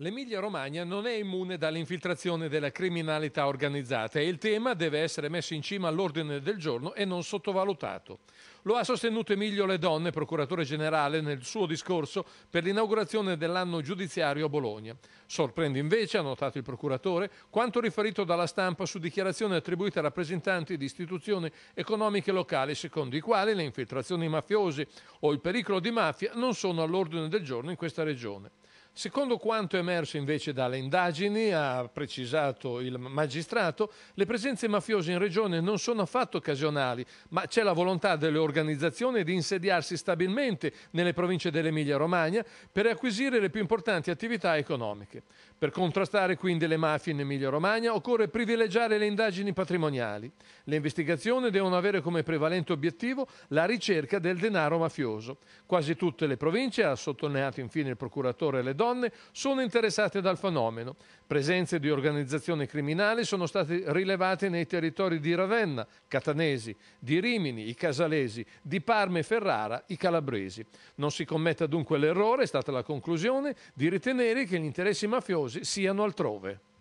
L'Emilia Romagna non è immune dall'infiltrazione della criminalità organizzata e il tema deve essere messo in cima all'ordine del giorno e non sottovalutato. Lo ha sostenuto Emilio Le Donne, procuratore generale, nel suo discorso per l'inaugurazione dell'anno giudiziario a Bologna. Sorprende invece, ha notato il procuratore, quanto riferito dalla stampa su dichiarazioni attribuite a rappresentanti di istituzioni economiche locali, secondo i quali le infiltrazioni mafiose o il pericolo di mafia non sono all'ordine del giorno in questa regione. Secondo quanto emerso invece dalle indagini, ha precisato il magistrato, le presenze mafiose in regione non sono affatto occasionali, ma c'è la volontà delle organizzazioni di insediarsi stabilmente nelle province dell'Emilia-Romagna per acquisire le più importanti attività economiche. Per contrastare quindi le mafie in Emilia-Romagna occorre privilegiare le indagini patrimoniali. Le investigazioni devono avere come prevalente obiettivo la ricerca del denaro mafioso. Quasi tutte le province, ha sottolineato infine il procuratore Ledò, donne sono interessate dal fenomeno. Presenze di organizzazioni criminali sono state rilevate nei territori di Ravenna, Catanesi, di Rimini, i Casalesi, di Parma e Ferrara, i Calabresi. Non si commetta dunque l'errore, è stata la conclusione, di ritenere che gli interessi mafiosi siano altrove.